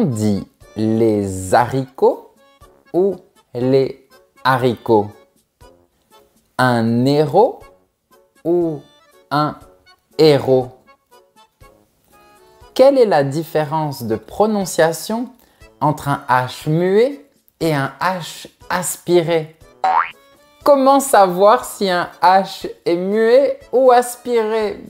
dit les haricots ou les haricots Un héros ou un héros Quelle est la différence de prononciation entre un H muet et un H aspiré Comment savoir si un H est muet ou aspiré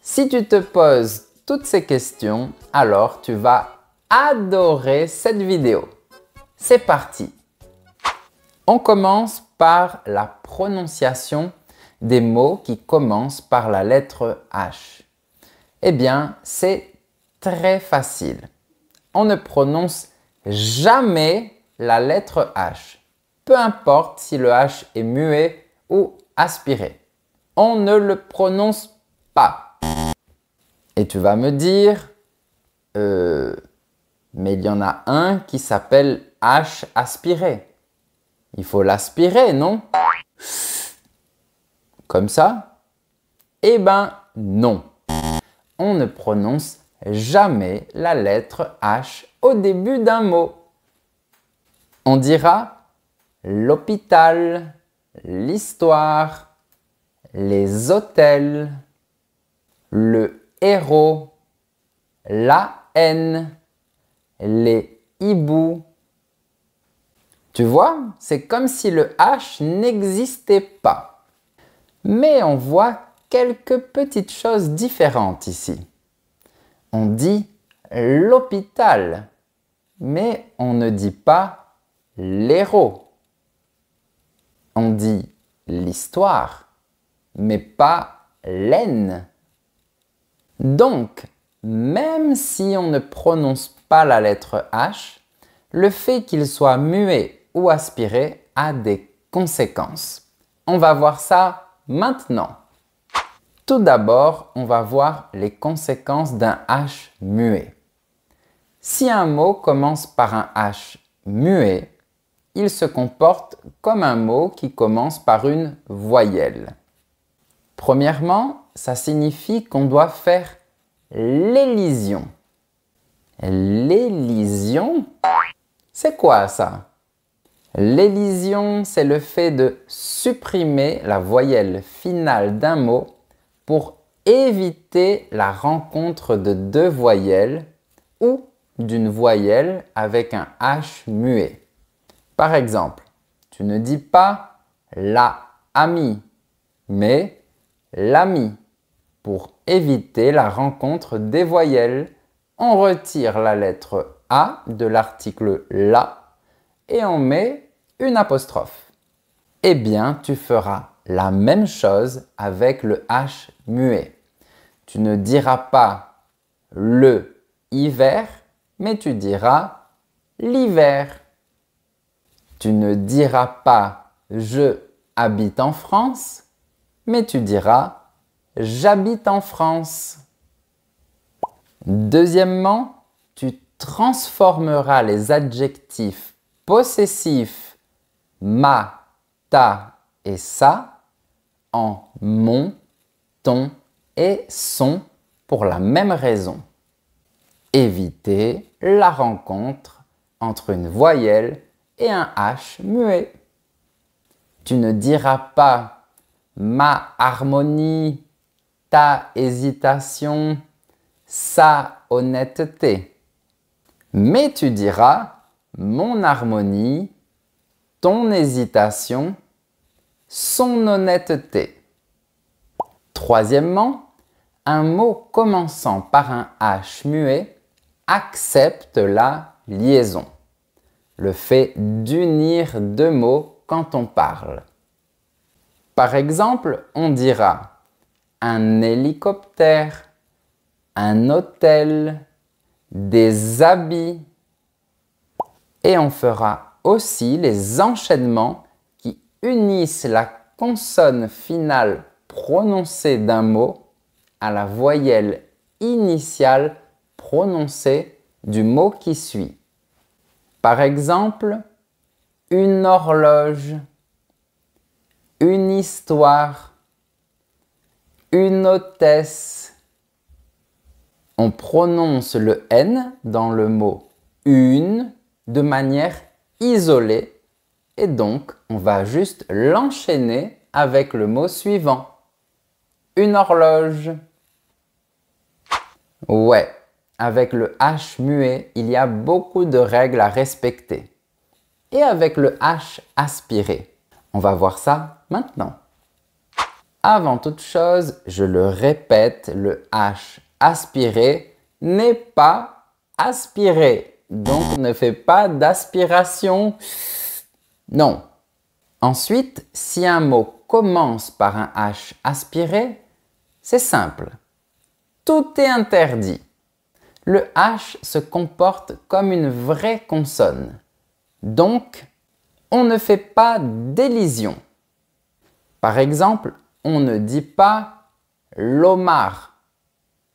Si tu te poses toutes ces questions, alors tu vas adoré cette vidéo. C'est parti On commence par la prononciation des mots qui commencent par la lettre H. Eh bien, c'est très facile. On ne prononce jamais la lettre H, peu importe si le H est muet ou aspiré. On ne le prononce pas. Et tu vas me dire, euh, mais il y en a un qui s'appelle H aspiré. Il faut l'aspirer, non Comme ça Eh ben non. On ne prononce jamais la lettre H au début d'un mot. On dira l'hôpital, l'histoire, les hôtels, le héros, la haine les hiboux. Tu vois, c'est comme si le H n'existait pas. Mais on voit quelques petites choses différentes ici. On dit l'hôpital, mais on ne dit pas l'héros. On dit l'histoire, mais pas l'aine. Donc, même si on ne prononce la lettre H, le fait qu'il soit muet ou aspiré a des conséquences. On va voir ça maintenant. Tout d'abord, on va voir les conséquences d'un H muet. Si un mot commence par un H muet, il se comporte comme un mot qui commence par une voyelle. Premièrement, ça signifie qu'on doit faire l'élision l'élision, c'est quoi ça L'élision, c'est le fait de supprimer la voyelle finale d'un mot pour éviter la rencontre de deux voyelles ou d'une voyelle avec un H muet. Par exemple, tu ne dis pas la amie, mais l'ami pour éviter la rencontre des voyelles on retire la lettre A de l'article LA et on met une apostrophe. Eh bien, tu feras la même chose avec le H muet. Tu ne diras pas le hiver, mais tu diras l'hiver. Tu ne diras pas je habite en France, mais tu diras j'habite en France. Deuxièmement, tu transformeras les adjectifs possessifs ma, ta et sa en mon, ton et son pour la même raison. Éviter la rencontre entre une voyelle et un H muet. Tu ne diras pas ma harmonie, ta hésitation, sa honnêteté. Mais tu diras mon harmonie, ton hésitation, son honnêteté. Troisièmement, un mot commençant par un H muet accepte la liaison, le fait d'unir deux mots quand on parle. Par exemple, on dira un hélicoptère, un hôtel, des habits. Et on fera aussi les enchaînements qui unissent la consonne finale prononcée d'un mot à la voyelle initiale prononcée du mot qui suit. Par exemple, une horloge, une histoire, une hôtesse, on prononce le N dans le mot une de manière isolée et donc on va juste l'enchaîner avec le mot suivant. Une horloge. Ouais, avec le H muet, il y a beaucoup de règles à respecter. Et avec le H aspiré. On va voir ça maintenant. Avant toute chose, je le répète, le H aspirer n'est pas aspiré. Donc ne fait pas d'aspiration. Non. Ensuite, si un mot commence par un H aspiré, c'est simple. Tout est interdit. Le H se comporte comme une vraie consonne. Donc, on ne fait pas d'élision. Par exemple, on ne dit pas l'omar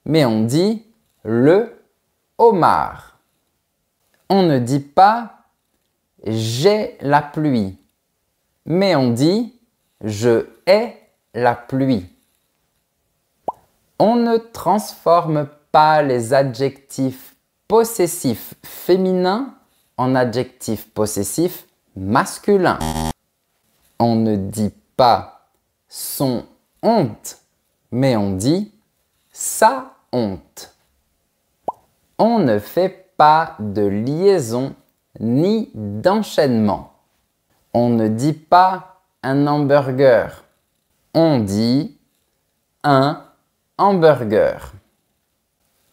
mais on dit le homard. On ne dit pas j'ai la pluie, mais on dit je hais la pluie. On ne transforme pas les adjectifs possessifs féminins en adjectifs possessifs masculins. On ne dit pas son honte, mais on dit ça honte. On ne fait pas de liaison ni d'enchaînement. On ne dit pas un hamburger. On dit un hamburger.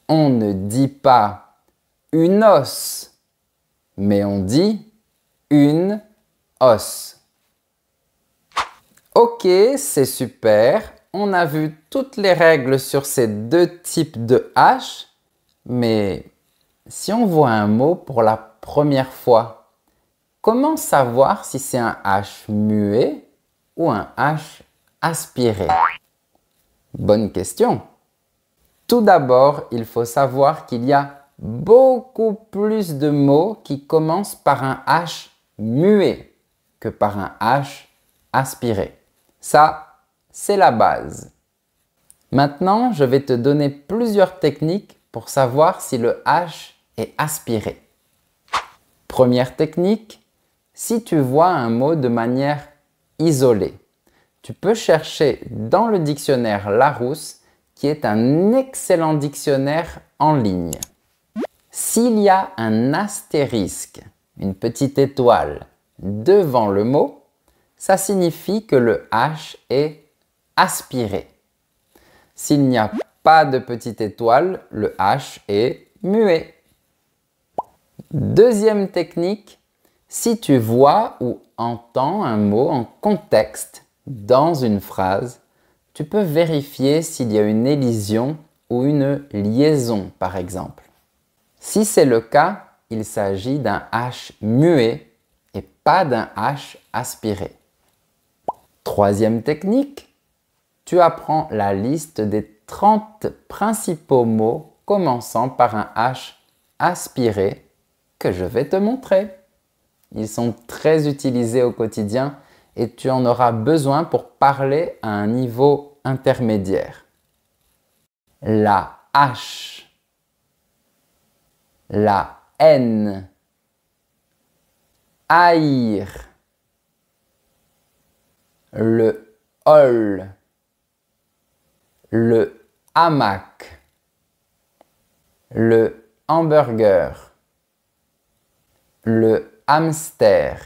On ne dit pas une os, mais on dit une os. Ok, c'est super, on a vu toutes les règles sur ces deux types de H, mais si on voit un mot pour la première fois, comment savoir si c'est un H muet ou un H aspiré Bonne question. Tout d'abord, il faut savoir qu'il y a beaucoup plus de mots qui commencent par un H muet que par un H aspiré. Ça, c'est la base. Maintenant, je vais te donner plusieurs techniques pour savoir si le H est aspiré. Première technique, si tu vois un mot de manière isolée, tu peux chercher dans le dictionnaire Larousse, qui est un excellent dictionnaire en ligne. S'il y a un astérisque, une petite étoile, devant le mot, ça signifie que le H est aspiré. S'il n'y a pas de petite étoile, le H est muet. Deuxième technique, si tu vois ou entends un mot en contexte dans une phrase, tu peux vérifier s'il y a une élision ou une liaison par exemple. Si c'est le cas, il s'agit d'un H muet et pas d'un H aspiré. Troisième technique, tu apprends la liste des 30 principaux mots commençant par un H aspiré que je vais te montrer. Ils sont très utilisés au quotidien et tu en auras besoin pour parler à un niveau intermédiaire. La H, la N, haïr, le ol, le hamac, le hamburger, le hamster,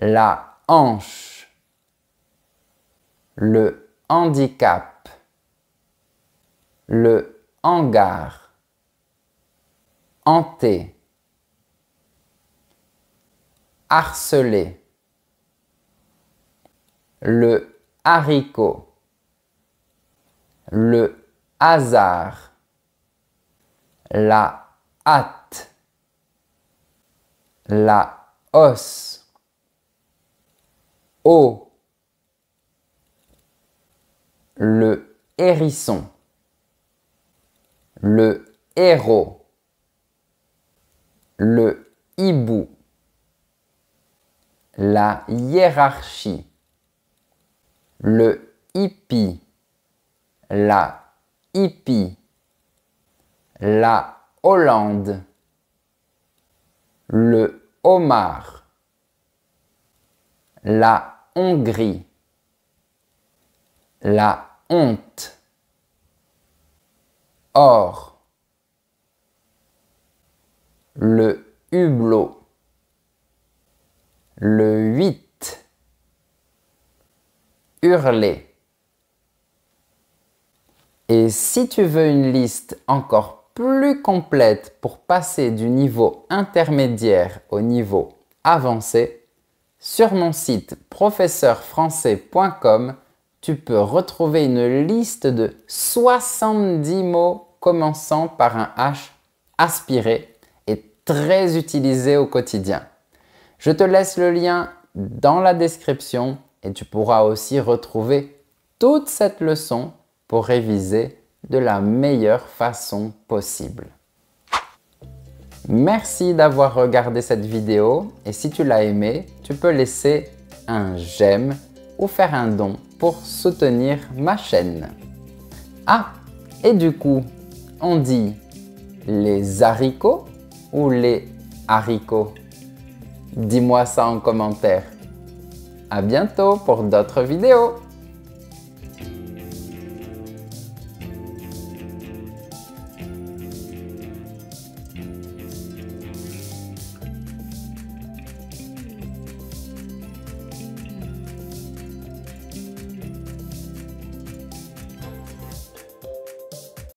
la hanche, le handicap, le hangar, hanté, harcelé, le haricot, le hasard, la hâte, la os, eau, le hérisson, le héros, le hibou, la hiérarchie, le hippie, la hippie, la Hollande, le homard, la Hongrie, la honte, or, le hublot, le huit, hurler, et si tu veux une liste encore plus complète pour passer du niveau intermédiaire au niveau avancé, sur mon site professeurfrançais.com, tu peux retrouver une liste de 70 mots commençant par un H aspiré et très utilisé au quotidien. Je te laisse le lien dans la description et tu pourras aussi retrouver toute cette leçon pour réviser de la meilleure façon possible. Merci d'avoir regardé cette vidéo et si tu l'as aimé, tu peux laisser un j'aime ou faire un don pour soutenir ma chaîne. Ah, et du coup, on dit les haricots ou les haricots Dis-moi ça en commentaire. À bientôt pour d'autres vidéos